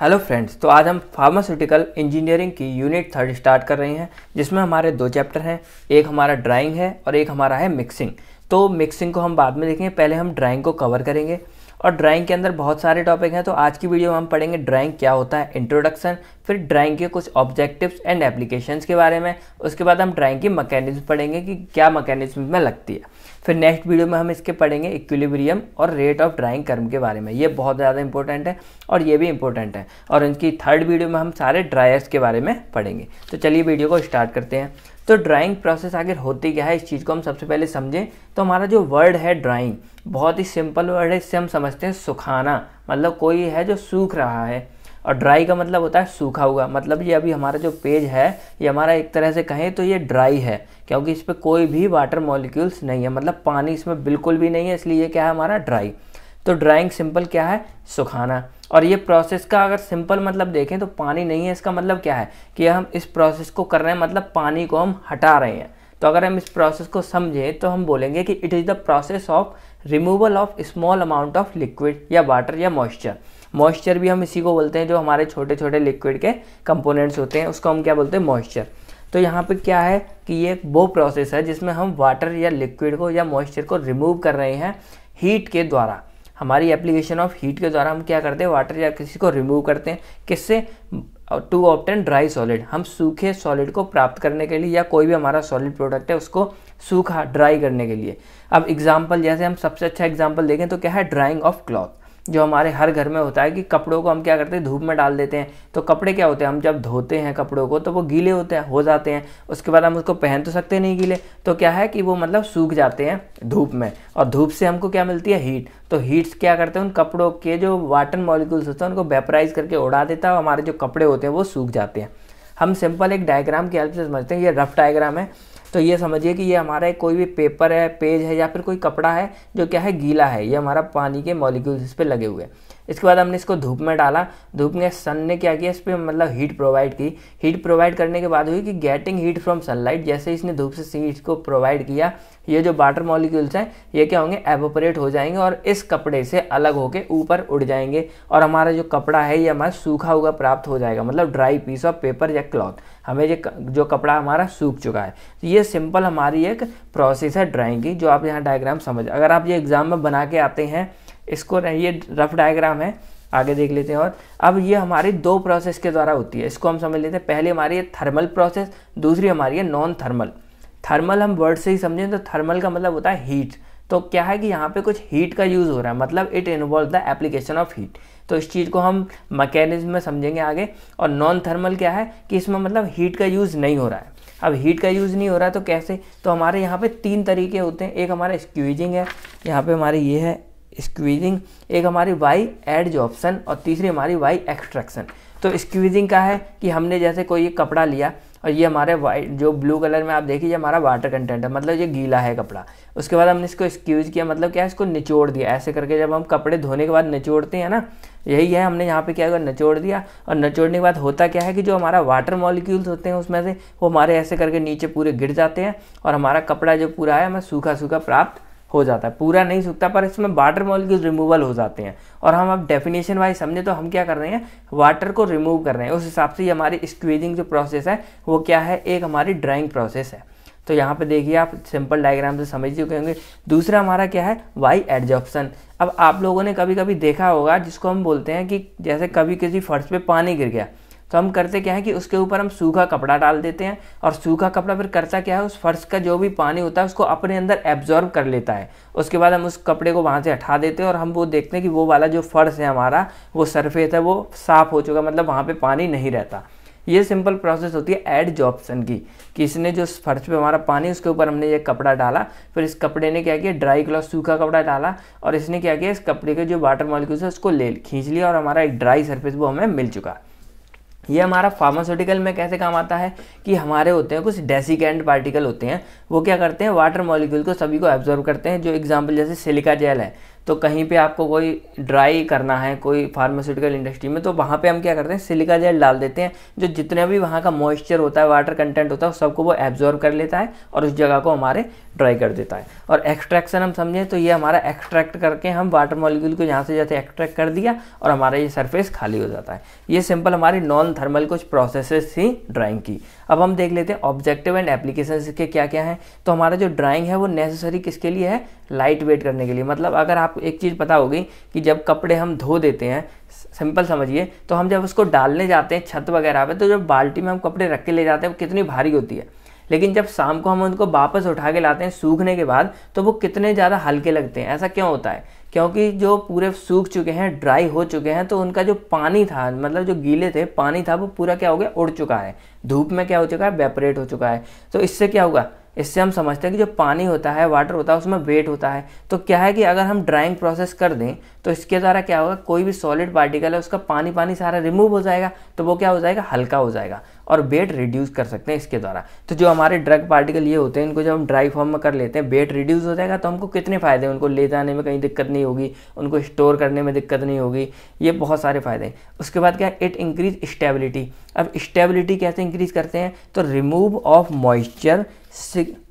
hello friends तो आज हम फार्मास्यूटिकल इंजीनियरिंग की यूनिट थर्ड स्टार्ट कर रहे हैं जिसमें हमारे दो चैप्टर हैं एक हमारा ड्राइंग है और एक हमारा है मिक्सिंग तो मिक्सिंग को हम बाद में देखेंगे पहले हम ड्राइंग को कवर करेंगे और ड्राइंग के अंदर बहुत सारे टॉपिक हैं तो आज की वीडियो में हम पढ़ेंगे ड्राइंग क्या होता है इंट्रोडक्शन फिर ड्राइंग के कुछ ऑब्जेक्टिव्स एंड एप्लीकेशंस के बारे में उसके बाद हम ड्राइंग की मकैनिज्म पढ़ेंगे कि क्या मकैनिज्म में लगती है फिर नेक्स्ट वीडियो में हम इसके पढ़ेंगे इक्विलिब्रियम और रेट ऑफ ड्राइंग कर्म के बारे में ये बहुत ज़्यादा इंपॉर्टेंट है और ये भी इंपॉर्टेंट है और इनकी थर्ड वीडियो में हम सारे ड्रायर्स के बारे में पढ़ेंगे तो चलिए वीडियो को स्टार्ट करते हैं तो ड्राइंग प्रोसेस आखिर होती क्या है इस चीज़ को हम सबसे पहले समझें तो हमारा जो वर्ड है ड्राइंग बहुत ही सिंपल वर्ड है इससे हम समझते हैं सुखाना मतलब कोई है जो सूख रहा है और ड्राई का मतलब होता है सूखा हुआ मतलब ये अभी हमारा जो पेज है ये हमारा एक तरह से कहें तो ये ड्राई है क्योंकि इस पर कोई भी वाटर मॉलिक्यूल्स नहीं है मतलब पानी इसमें बिल्कुल भी नहीं है इसलिए ये क्या है हमारा ड्राई तो ड्राइंग सिंपल क्या है सुखाना और ये प्रोसेस का अगर सिंपल मतलब देखें तो पानी नहीं है इसका मतलब क्या है कि हम इस प्रोसेस को कर रहे हैं मतलब पानी को हम हटा रहे हैं तो अगर हम इस प्रोसेस को समझें तो हम बोलेंगे कि it is the process of removal of small amount of liquid या वाटर या मॉइस्चर मॉइस्चर भी हम इसी को बोलते हैं जो हमारे छोटे छोटे लिक्विड के कंपोनेंट्स होते हैं उसको हम क्या बोलते हैं मॉइस्चर तो यहाँ पे क्या है कि ये वो प्रोसेस है जिसमें हम वाटर या लिक्विड को या मॉइस्चर को रिमूव कर रहे हैं हीट के द्वारा हमारी एप्लीकेशन ऑफ हीट के द्वारा हम क्या करते हैं वाटर या किसी को रिमूव करते हैं किससे टू ऑप्टन ड्राई सॉलिड हम सूखे सॉलिड को प्राप्त करने के लिए या कोई भी हमारा सॉलिड प्रोडक्ट है उसको सूखा ड्राई करने के लिए अब एग्जाम्पल जैसे हम सबसे अच्छा एग्जाम्पल देखें तो क्या है ड्राइंग ऑफ क्लॉथ जो हमारे हर घर में होता है कि कपड़ों को हम क्या करते हैं धूप में डाल देते हैं तो कपड़े क्या होते हैं हम जब धोते हैं कपड़ों को तो वो गीले होते हैं हो जाते हैं उसके बाद हम उसको पहन तो सकते नहीं गीले तो क्या है कि वो मतलब सूख जाते हैं धूप में और धूप से हमको क्या मिलती है हीट तो हीट्स क्या करते हैं उन कपड़ों के जो वाटर मॉलिकुल्स होते हैं उनको वेपराइज करके उड़ा देता है और हमारे जो कपड़े होते हैं वो सूख जाते हैं हम सिंपल एक डायग्राम की हेल्प से समझते हैं ये रफ डायग्राम है तो ये समझिए कि ये हमारा कोई भी पेपर है पेज है या फिर कोई कपड़ा है जो क्या है गीला है ये हमारा पानी के मॉलिक्यूल्स इस पर लगे हुए हैं इसके बाद हमने इसको धूप में डाला धूप में सन ने क्या किया इस पर मतलब हीट प्रोवाइड की हीट प्रोवाइड करने के बाद हुई कि गेटिंग हीट फ्रॉम सनलाइट जैसे इसने धूप से सीट को प्रोवाइड किया ये जो वाटर मॉलिक्यूल्स हैं ये क्या होंगे एवोपरेट हो जाएंगे और इस कपड़े से अलग होकर ऊपर उड़ जाएंगे और हमारा जो कपड़ा है ये हमारा सूखा हुआ प्राप्त हो जाएगा मतलब ड्राई पीस ऑफ पेपर या क्लॉथ हमें ये जो कपड़ा हमारा सूख चुका है तो ये सिंपल हमारी एक प्रोसेस है ड्राइंग की जो आप यहाँ डायग्राम समझ अगर आप ये एग्जाम में बना के आते हैं इसको नहीं ये रफ डायग्राम है आगे देख लेते हैं और अब ये हमारी दो प्रोसेस के द्वारा होती है इसको हम समझ लेते हैं पहली हमारी है थर्मल प्रोसेस दूसरी हमारी है नॉन थर्मल थर्मल हम वर्ड से ही समझें तो थर्मल का मतलब होता है हीट तो क्या है कि यहाँ पे कुछ हीट का यूज़ हो रहा है मतलब it involve the application of heat तो इस चीज़ को हम मैकेनिज्म में समझेंगे आगे और नॉन थर्मल क्या है कि इसमें मतलब हीट का यूज़ नहीं हो रहा है अब हीट का यूज़ नहीं हो रहा है तो कैसे तो हमारे यहाँ पे तीन तरीके होते हैं एक हमारा स्क्वीजिंग है यहाँ पे हमारे ये है स्क्वीजिंग एक हमारी वाई एड ऑप्शन और तीसरी हमारी वाई एक्सट्रैक्शन तो स्क्वीजिंग का है कि हमने जैसे कोई कपड़ा लिया और ये हमारे वाइट जो ब्लू कलर में आप देखिए ये हमारा वाटर कंटेंट है मतलब ये गीला है कपड़ा उसके बाद हमने इसको स्क्यूज किया मतलब क्या है इसको निचोड़ दिया ऐसे करके जब हम कपड़े धोने के बाद निचोड़ते हैं ना यही है हमने यहाँ पे क्या होगा निचोड़ दिया और निचोड़ने के बाद होता क्या है कि जो हमारा वाटर मॉलिक्यूल्स होते हैं उसमें से वो हमारे ऐसे करके नीचे पूरे गिर जाते हैं और हमारा कपड़ा जो पूरा है हमें सूखा सूखा प्राप्त हो जाता है पूरा नहीं सूखता पर इसमें वाटर मॉलिक्यूल रिमूवल हो जाते हैं और हम अब डेफिनेशन वाइज समझे तो हम क्या कर रहे हैं वाटर को रिमूव कर रहे हैं उस हिसाब से ये हमारी स्क्वीजिंग जो प्रोसेस है वो क्या है एक हमारी ड्राइंग प्रोसेस है तो यहाँ पे देखिए आप सिंपल डायग्राम से समझ चुके होंगे दूसरा हमारा क्या है वाई एडजॉप्शन अब आप लोगों ने कभी कभी देखा होगा जिसको हम बोलते हैं कि जैसे कभी किसी फर्श पे पानी गिर गया तो हम करते क्या है कि उसके ऊपर हम सूखा कपड़ा डाल देते हैं और सूखा कपड़ा फिर करता क्या है उस फर्श का जो भी पानी होता है उसको अपने अंदर एब्जॉर्ब कर लेता है उसके बाद हम उस कपड़े को वहाँ से हटा देते हैं और हम वो देखते हैं कि वो वाला जो फर्श है हमारा वो सरफेस है वो साफ़ हो चुका मतलब वहाँ पर पानी नहीं रहता ये सिंपल प्रोसेस होती है एड जॉप्सन की कि इसने जो फर्श पे हमारा पानी उसके ऊपर हमने ये कपड़ा डाला फिर इस कपड़े ने क्या किया ड्राई क्लॉथ सूखा कपड़ा डाला और इसने क्या किया इस कपड़े के जो वाटर मॉलिक्यूल्स है उसको ले खींच लिया और हमारा एक ड्राई सर्फेस वो हमें मिल चुका ये हमारा फार्मास्यूटिकल में कैसे काम आता है कि हमारे होते हैं कुछ डेसिकेंट पार्टिकल होते हैं वो क्या करते हैं वाटर मॉलिक्यूल को सभी को एब्जॉर्व करते हैं जो एग्जाम्पल जैसे सिलिका जेल है तो कहीं पे आपको कोई ड्राई करना है कोई फार्मास्यूटिकल इंडस्ट्री में तो वहाँ पे हम क्या करते हैं सिलिका जेल डाल देते हैं जो जितने भी वहाँ का मॉइस्चर होता है वाटर कंटेंट होता है सबको वो एब्जॉर्व कर लेता है और उस जगह को हमारे ड्राई कर देता है और एक्सट्रैक्शन हम समझें तो ये हमारा एक्सट्रैक्ट करके हम वाटर मॉलिक्यूल को यहाँ से जाते एक्सट्रैक्ट कर दिया और हमारा ये सरफेस खाली हो जाता है ये सिंपल हमारी नॉन थर्मल कुछ प्रोसेसेस थी ड्राइंग की अब हम देख लेते हैं ऑब्जेक्टिव एंड एप्लीकेशन के क्या क्या हैं तो हमारा जो ड्राइंग है वो नेसेसरी किसके लिए है लाइट वेट करने के लिए मतलब अगर आपको एक चीज़ पता होगी कि जब कपड़े हम धो देते हैं सिंपल समझिए तो हम जब उसको डालने जाते हैं छत वगैरह पे तो जब बाल्टी में हम कपड़े रख के ले जाते हैं वो कितनी भारी होती है लेकिन जब शाम को हम उनको वापस उठा के लाते हैं सूखने के बाद तो वो कितने ज़्यादा हल्के लगते हैं ऐसा क्यों होता है क्योंकि जो पूरे सूख चुके हैं ड्राई हो चुके हैं तो उनका जो पानी था मतलब जो गीले थे पानी था वो पूरा क्या हो गया उड़ चुका है धूप में क्या हो चुका है वेपरेट हो चुका है तो इससे क्या होगा इससे हम समझते हैं कि जो पानी होता है वाटर होता है उसमें वेट होता है तो क्या है कि अगर हम ड्राइंग प्रोसेस कर दें तो इसके द्वारा क्या होगा कोई भी सॉलिड पार्टिकल है उसका पानी पानी सारा रिमूव हो जाएगा तो वो क्या हो जाएगा हल्का हो जाएगा और वेट रिड्यूस कर सकते हैं इसके द्वारा तो जो हमारे ड्रग पार्टिकल ये होते हैं इनको जब हम ड्राई फॉर्म में कर लेते हैं वेट रिड्यूस हो जाएगा तो हमको कितने फ़ायदे उनको ले जाने में कहीं दिक्कत नहीं होगी उनको स्टोर करने में दिक्कत नहीं होगी ये बहुत सारे फ़ायदे उसके बाद क्या है इट इंक्रीज स्टेबिलिटी अब स्टेबिलिटी कैसे इंक्रीज करते हैं तो remove of moisture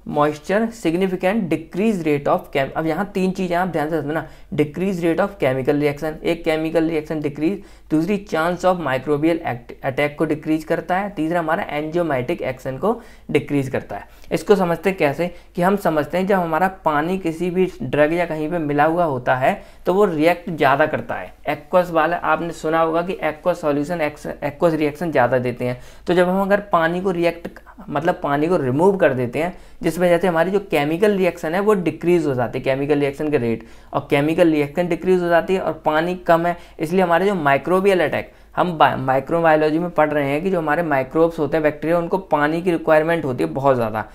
moisture significant decrease rate of कैम अब यहाँ तीन चीज़ें आप ध्यान से ना decrease rate of chemical reaction एक केमिकल रिएक्शन डिक्रीज दूसरी चांस ऑफ माइक्रोबियल अटैक को डिक्रीज करता है तीसरा हमारा एंजियोमेटिक एक्शन को डिक्रीज करता है इसको समझते कैसे कि हम समझते हैं जब हमारा पानी किसी भी ड्रग या कहीं पर मिला हुआ होता है तो वो रिएक्ट ज़्यादा करता है एक्वस वाला आपने सुना होगा कि एक्वस सॉल्यूशन एक्वस रिएक्शन ज़्यादा ज़्यादा देते हैं तो जब हम अगर पानी को रिएक्ट मतलब पानी को रिमूव कर देते हैं जिस वजह से हमारी जो केमिकल रिएक्शन है वो डिक्रीज़ हो जाती है केमिकल रिएक्शन के रेट और केमिकल रिएक्शन डिक्रीज़ हो जाती है और पानी कम है इसलिए हमारे जो माइक्रोबियल अटैक हम माइक्रोबायोलॉजी में पढ़ रहे हैं कि जो हमारे माइक्रोब्स होते हैं बैक्टीरिया उनको पानी की रिक्वायरमेंट होती है बहुत ज़्यादा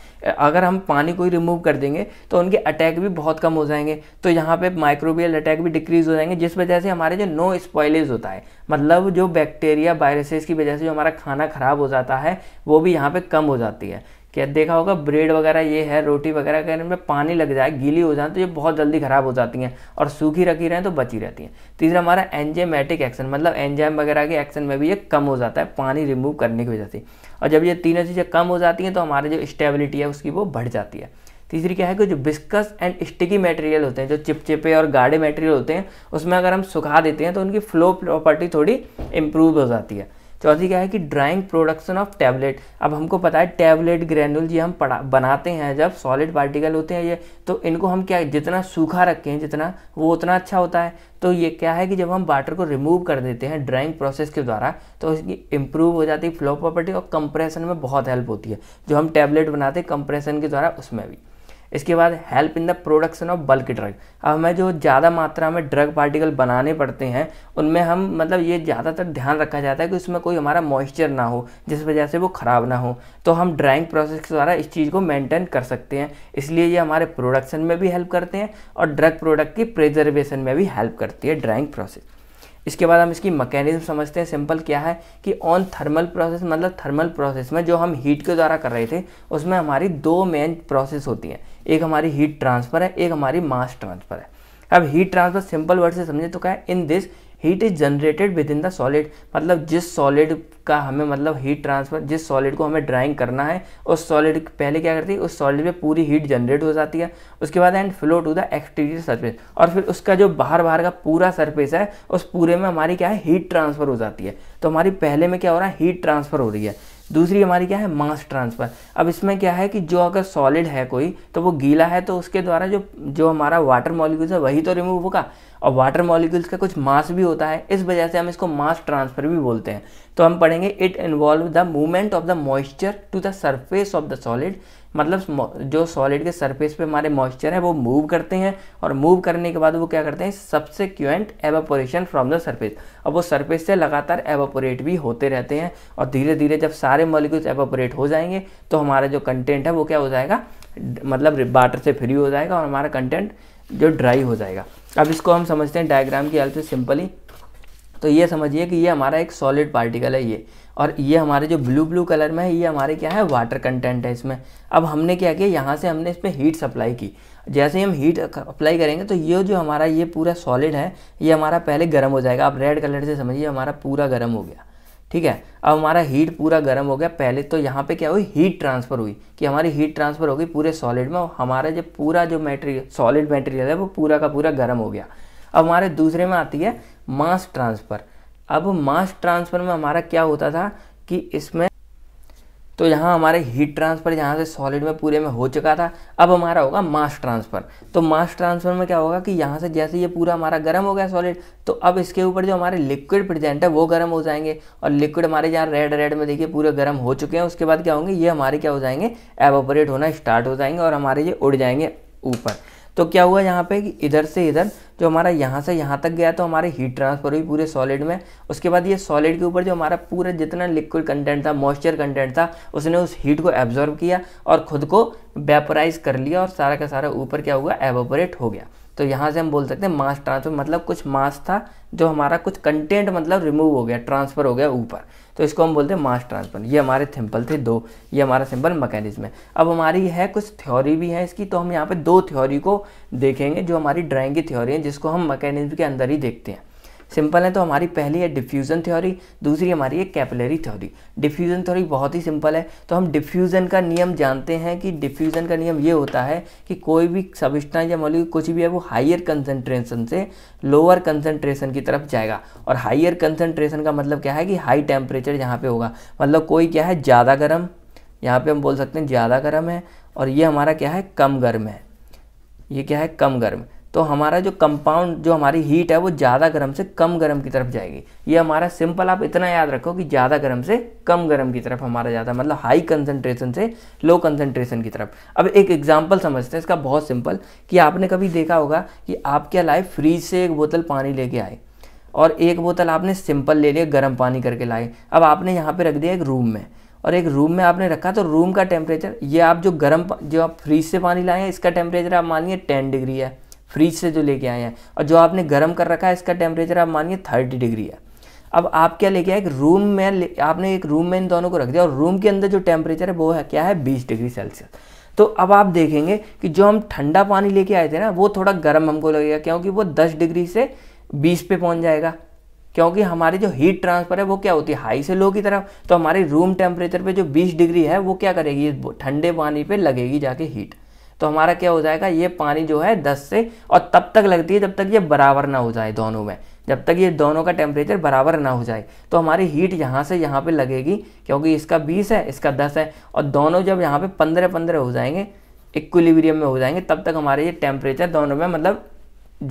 अगर हम पानी को ही रिमूव कर देंगे तो उनके अटैक भी बहुत कम हो जाएंगे तो यहाँ पे माइक्रोबियल अटैक भी डिक्रीज हो जाएंगे जिस वजह से हमारे जो नो स्पॉयलेज होता है मतलब जो बैक्टीरिया वायरसेस की वजह से जो हमारा खाना ख़राब हो जाता है वो भी यहाँ पर कम हो जाती है क्या देखा होगा ब्रेड वगैरह ये है रोटी वगैरह अगर इनमें पानी लग जाए गीली हो जाए तो ये बहुत जल्दी ख़राब हो जाती हैं और सूखी रखी रहें तो बची रहती हैं तीसरा हमारा एंजेमेटिक एक्शन मतलब एंजाम वगैरह के एक्शन में भी ये कम हो जाता है पानी रिमूव करने की वजह से और जब ये तीनों चीज़ें कम हो जाती हैं तो हमारी जो स्टेबिलिटी है उसकी वो बढ़ जाती है तीसरी क्या है कि जो बिस्कस एंड स्टिकी मटेरियल होते हैं जो चिपचिपे और गाढ़े मटेरियल होते हैं उसमें अगर हम सुखा देते हैं तो उनकी फ्लो प्रॉपर्टी थोड़ी इम्प्रूव हो जाती है चौथी तो क्या है कि ड्राइंग प्रोडक्शन ऑफ टैबलेट अब हमको पता है टैबलेट ग्रेनुल ये हम बनाते हैं जब सॉलिड पार्टिकल होते हैं ये तो इनको हम क्या जितना सूखा रखें जितना वो उतना अच्छा होता है तो ये क्या है कि जब हम वाटर को रिमूव कर देते हैं ड्राइंग प्रोसेस के द्वारा तो इसकी इम्प्रूव हो जाती है फ्लो प्रॉपर्टी और कंप्रेशन में बहुत हेल्प होती है जो हम टैबलेट बनाते हैं कंप्रेशन के द्वारा उसमें भी इसके बाद help in the production of bulk drug अब हमें जो ज़्यादा मात्रा में ड्रग पार्टिकल बनाने पड़ते हैं उनमें हम मतलब ये ज़्यादातर ध्यान रखा जाता है कि उसमें कोई हमारा मॉइस्चर ना हो जिस वजह से वो ख़राब ना हो तो हम ड्राइंग प्रोसेस के द्वारा इस चीज़ को मेंटेन कर सकते हैं इसलिए ये हमारे प्रोडक्शन में भी हेल्प करते हैं और ड्रग प्रोडक्ट की प्रिजर्वेशन में भी हेल्प करती है ड्राइंग प्रोसेस इसके बाद हम इसकी मैकेनिज्म समझते हैं सिंपल क्या है कि ऑन थर्मल प्रोसेस मतलब थर्मल प्रोसेस में जो हम हीट के द्वारा कर रहे थे उसमें हमारी दो मेन प्रोसेस होती हैं एक हमारी हीट ट्रांसफर है एक हमारी मास ट्रांसफर है अब हीट ट्रांसफर सिंपल वर्ड से समझे तो क्या है in this heat is generated within the solid मतलब जिस सॉलिड का हमें मतलब हीट ट्रांसफर जिस सॉलिड को हमें ड्राइंग करना है उस सॉलिड पहले क्या करती है उस सॉलिड में पूरी हीट जनरेट हो जाती है उसके बाद and flow to the exterior surface और फिर उसका जो बाहर बाहर का पूरा सरफेस है उस पूरे में हमारी क्या है हीट ट्रांसफर हो जाती है तो हमारी पहले में क्या हो रहा है हीट ट्रांसफर हो रही है दूसरी हमारी क्या है मास ट्रांसफ़र अब इसमें क्या है कि जो अगर सॉलिड है कोई तो वो गीला है तो उसके द्वारा जो जो हमारा वाटर मॉलिक्यूल्स है वही तो रिमूव होगा और वाटर मॉलिक्यूल्स का कुछ मास भी होता है इस वजह से हम इसको मास ट्रांसफ़र भी बोलते हैं तो हम पढ़ेंगे it involve the movement of the moisture to the surface of the solid मतलब जो सॉलिड के सरफेस पे हमारे मॉइस्चर है वो मूव करते हैं और मूव करने के बाद वो क्या करते हैं subsequent evaporation from the surface अब वो सरफेस से लगातार एवापोरेट भी होते रहते हैं और धीरे धीरे जब सारे मॉलिक्यूल्स एवापोरेट हो जाएंगे तो हमारा जो कंटेंट है वो क्या हो जाएगा मतलब वाटर से फ्री हो जाएगा और हमारा कंटेंट जो ड्राई हो जाएगा अब इसको हम समझते हैं डायग्राम की हेल्प से सिंपली तो ये समझिए कि ये हमारा एक सॉलिड पार्टिकल है ये और ये हमारे जो ब्लू ब्लू कलर में है ये हमारे क्या है वाटर कंटेंट है इसमें अब हमने क्या किया यहाँ से हमने इसमें हीट सप्लाई की जैसे ही हम हीट अप्लाई करेंगे तो ये जो हमारा ये पूरा सॉलिड है ये हमारा पहले गर्म हो जाएगा आप रेड कलर से समझिए हमारा पूरा गर्म हो गया ठीक है अब हमारा हीट पूरा गर्म हो गया पहले तो यहाँ पे क्या हुई हीट ट्रांसफ़र हुई कि हमारी हीट ट्रांसफ़र हो गई पूरे सॉलिड में हमारा जो पूरा जो मेटेरियल सॉलिड मटेरियल है वो पूरा का पूरा गर्म हो गया अब हमारे दूसरे में आती है मास ट्रांसफ़र अब मास ट्रांसफ़र में हमारा क्या होता था कि इसमें तो यहाँ हमारे हीट ट्रांसफ़र यहाँ से सॉलिड में पूरे में हो चुका था अब हमारा होगा मास ट्रांसफ़र तो मास ट्रांसफ़र में क्या होगा कि यहाँ से जैसे ये पूरा हमारा गर्म हो गया सॉलिड तो अब इसके ऊपर जो हमारे लिक्विड प्रेजेंट है वो गर्म हो जाएंगे और लिक्विड हमारे यहाँ रेड रेड में देखिए पूरे गर्म हो चुके हैं उसके बाद क्या होंगे ये हमारे क्या हो जाएंगे एवोपरेट होना स्टार्ट हो जाएंगे और हमारे ये उड़ जाएंगे ऊपर तो क्या हुआ यहाँ पे कि इधर से इधर जो हमारा यहाँ से यहाँ तक गया तो हमारे हीट ट्रांसफर हुई पूरे सॉलिड में उसके बाद ये सॉलिड के ऊपर जो हमारा पूरा जितना लिक्विड कंटेंट था मॉइस्चर कंटेंट था उसने उस हीट को एब्जॉर्व किया और ख़ुद को वेपराइज कर लिया और सारा का सारा ऊपर क्या हुआ एवोपरेट हो गया तो यहाँ से हम बोल सकते हैं मास ट्रांसफर मतलब कुछ मास था जो हमारा कुछ कंटेंट मतलब रिमूव हो गया ट्रांसफ़र हो गया ऊपर तो इसको हम बोलते हैं मास ट्रांसफर ये हमारे सिंपल थे दो ये हमारा सिंपल मैकेनिज्म है अब हमारी है कुछ थ्योरी भी है इसकी तो हम यहाँ पे दो थ्योरी को देखेंगे जो हमारी ड्राइंग की थ्योरी है जिसको हम मैकेनिज्म के अंदर ही देखते हैं सिंपल है तो हमारी पहली है डिफ्यूज़न थ्योरी दूसरी हमारी है कैपिलरी थ्योरी डिफ्यूज़न थ्योरी बहुत ही सिंपल है तो हम डिफ्यूज़न का नियम जानते हैं कि डिफ्यूज़न का नियम ये होता है कि कोई भी सबिस्टा या मॉलिक्यूल कुछ भी है वो हाइयर कंसनट्रेशन से लोअर कंसनट्रेशन की तरफ जाएगा और हाइयर कंसनट्रेशन का मतलब क्या है कि हाई टेम्परेचर यहाँ पर होगा मतलब कोई क्या है ज़्यादा गर्म यहाँ पे हम बोल सकते हैं ज़्यादा गर्म है और ये हमारा क्या है कम गर्म है ये क्या है कम गर्म तो हमारा जो कंपाउंड जो हमारी हीट है वो ज़्यादा गर्म से कम गर्म की तरफ जाएगी ये हमारा सिंपल आप इतना याद रखो कि ज़्यादा गर्म से कम गर्म की तरफ हमारा ज़्यादा मतलब हाई कंसनट्रेशन से लो कंसनट्रेशन की तरफ अब एक एग्जाम्पल समझते हैं इसका बहुत सिंपल कि आपने कभी देखा होगा कि आप क्या लाए फ्रीज से एक बोतल पानी लेके आए और एक बोतल आपने सिंपल ले लिया गर्म पानी करके लाए अब आपने यहाँ पर रख दिया एक रूम में और एक रूम में आपने रखा तो रूम का टेम्परेचर ये आप जो गर्म जो आप फ्रीज से पानी लाए हैं इसका टेम्परेचर आप मानिए टेन डिग्री है फ्रिज से जो लेके आए हैं और जो आपने गर्म कर रखा है इसका टेम्परेचर आप मानिए थर्टी डिग्री है अब आप क्या लेके आए एक रूम में आपने एक रूम में इन दोनों को रख दिया और रूम के अंदर जो टेम्परेचर है वो है क्या है बीस डिग्री सेल्सियस तो अब आप देखेंगे कि जो हम ठंडा पानी लेके आए थे ना वो थोड़ा गर्म हमको लगेगा क्योंकि वो दस डिग्री से बीस पे पहुंच जाएगा क्योंकि हमारी जो हीट ट्रांसफर है वो क्या होती है हाई से लो की तरफ तो हमारे रूम टेम्परेचर पे जो 20 डिग्री है वो क्या करेगी ठंडे पानी पे लगेगी जाके हीट तो हमारा क्या हो जाएगा ये पानी जो है दस से और तब तक लगती है जब तक ये बराबर ना हो जाए दोनों में जब तक ये दोनों का टेम्परेचर बराबर ना हो जाए तो हमारी हीट यहाँ से यहाँ पे लगेगी क्योंकि इसका बीस है इसका दस है और दोनों जब यहाँ पे पंद्रह पंद्रह हो जाएंगे इक्वलीवरियम में हो जाएंगे तब तक हमारे ये टेम्परेचर दोनों में मतलब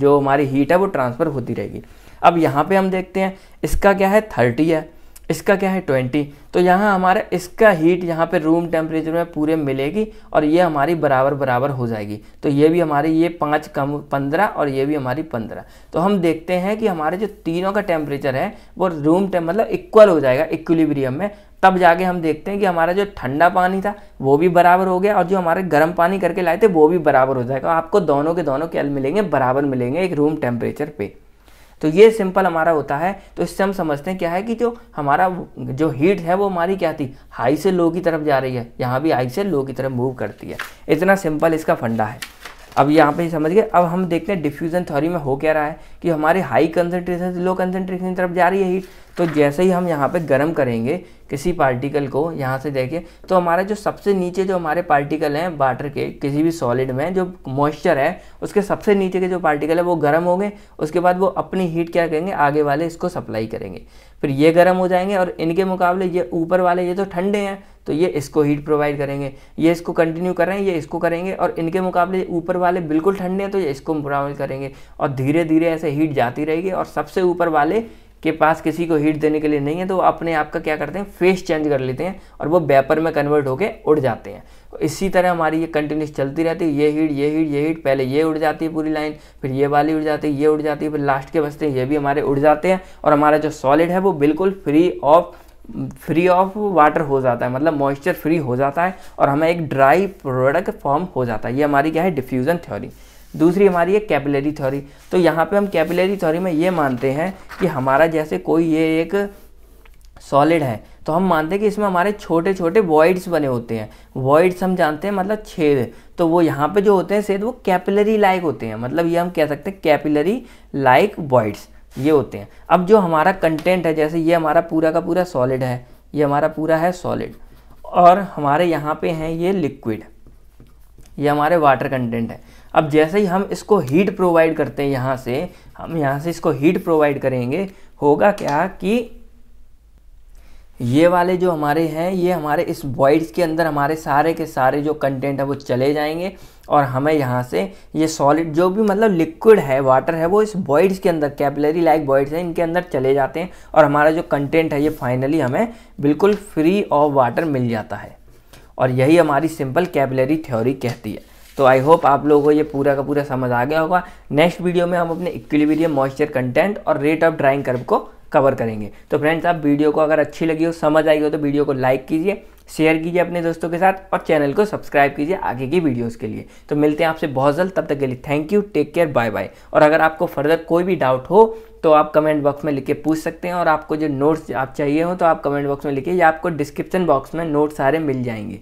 जो हमारी हीट है वो ट्रांसफ़र होती रहेगी अब यहाँ पे हम देखते हैं इसका क्या है थर्टी है इसका क्या है ट्वेंटी तो यहाँ हमारा इसका हीट यहाँ पे रूम टेम्परेचर में पूरे मिलेगी और ये हमारी बराबर बराबर हो जाएगी तो ये भी हमारी ये पाँच कम पंद्रह और ये भी हमारी पंद्रह तो हम देखते हैं कि हमारे जो तीनों का टेम्परेचर है वो रूम टेम मतलब इक्वल हो जाएगा इक्वलीब्रियम में तब जाके हम देखते हैं कि हमारा जो ठंडा पानी था वो भी बराबर हो गया और जो हमारे गर्म पानी करके लाए थे वो भी बराबर हो जाएगा आपको दोनों के दोनों क्या मिलेंगे बराबर मिलेंगे एक रूम टेम्परेचर पर तो ये सिंपल हमारा होता है तो इससे हम समझते हैं क्या है कि जो हमारा जो हीट है वो हमारी क्या थी हाई से लो की तरफ जा रही है यहाँ भी हाई से लो की तरफ मूव करती है इतना सिंपल इसका फंडा है अब यहाँ पे समझ गए अब हम देखते हैं डिफ्यूजन थ्योरी में हो क्या रहा है कि हमारे हाई कंसेंट्रेशन से लो कंसेंट्रेशन की तरफ जा रही है हीट तो जैसे ही हम यहाँ पे गर्म करेंगे किसी पार्टिकल को यहाँ से देखें तो हमारा जो सबसे नीचे जो हमारे पार्टिकल हैं वाटर के किसी भी सॉलिड में जो मॉइस्चर है उसके सबसे नीचे के जो पार्टिकल है वो गर्म होंगे उसके बाद वो अपनी हीट क्या करेंगे आगे वाले इसको सप्लाई करेंगे फिर ये गर्म हो जाएंगे और इनके मुकाबले ये ऊपर वाले ये तो ठंडे हैं तो ये इसको हीट प्रोवाइड करेंगे ये इसको कंटिन्यू कर रहे हैं ये इसको करेंगे और इनके मुकाबले ऊपर वाले बिल्कुल ठंडे हैं तो ये इसको प्रोवाइड करेंगे और धीरे धीरे ऐसे हीट जाती रहेगी और सबसे ऊपर वाले के पास किसी को हीट देने के लिए नहीं है तो अपने आप का क्या करते हैं फेस चेंज कर लेते हैं और वो वेपर में कन्वर्ट होकर उड़ जाते हैं तो इसी तरह हमारी ये कंटिन्यूस चलती रहती है ये हीट ये हीट ये हीट पहले ये उड़ जाती है पूरी लाइन फिर ये वाली उड़ जाती है ये उड़ जाती है फिर लास्ट के बचते हैं ये भी हमारे उड़ जाते हैं और हमारा जो सॉलिड है वो बिल्कुल free of free of water हो जाता है मतलब मॉइस्चर फ्री हो जाता है और हमें एक ड्राई प्रोडक्ट फॉर्म हो जाता है ये हमारी क्या है डिफ्यूज़न थ्योरी दूसरी हमारी है कैपिलरी थ्योरी तो यहाँ पे हम कैपिलरी थ्योरी में ये मानते हैं कि हमारा जैसे कोई ये एक सॉलिड है तो हम मानते हैं कि इसमें हमारे छोटे छोटे वॉइड्स बने होते हैं वॉइड्स हम जानते हैं मतलब छेद तो वो यहाँ पे जो होते हैं छेद वो कैपिलरी लाइक होते हैं मतलब ये हम कह सकते हैं कैपिलरी लाइक वॉइड्स ये होते हैं अब जो हमारा कंटेंट है जैसे ये हमारा पूरा का पूरा सॉलिड है ये हमारा पूरा है सॉलिड और हमारे यहाँ पे हैं ये लिक्विड ये हमारे वाटर कंटेंट है अब जैसे ही हम इसको हीट प्रोवाइड करते हैं यहाँ से हम यहाँ से इसको हीट प्रोवाइड करेंगे होगा क्या कि ये वाले जो हमारे हैं ये हमारे इस वॉइड्स के अंदर हमारे सारे के सारे जो कंटेंट है वो चले जाएंगे और हमें यहाँ से ये सॉलिड जो भी मतलब लिक्विड है वाटर है वो इस वॉइड्स के अंदर कैपिलरी लाइक वॉइड्स हैं इनके अंदर चले जाते हैं और हमारा जो कंटेंट है ये फाइनली हमें बिल्कुल फ्री ऑफ वाटर मिल जाता है और यही हमारी सिंपल कैबलरी थ्योरी कहती है तो आई होप आप लोगों को ये पूरा का पूरा समझ आ गया होगा नेक्स्ट वीडियो में हम अपने इक्विलिब्रियम मॉइस्चर कंटेंट और रेट ऑफ ड्राइंग कर्व को कवर करेंगे तो फ्रेंड्स आप वीडियो को अगर अच्छी लगी हो समझ आई हो तो वीडियो को लाइक कीजिए शेयर कीजिए अपने दोस्तों के साथ और चैनल को सब्सक्राइब कीजिए आगे की वीडियोस के लिए तो मिलते हैं आपसे बहुत जल्द तब तक के लिए thank you take care bye bye और अगर आपको फर्दर कोई भी डाउट हो तो आप कमेंट बॉक्स में लिख के पूछ सकते हैं और आपको जो नोट्स आप चाहिए हो तो आप कमेंट बॉक्स में लिखिए या आपको डिस्क्रिप्शन बॉक्स में नोट्स सारे मिल जाएंगे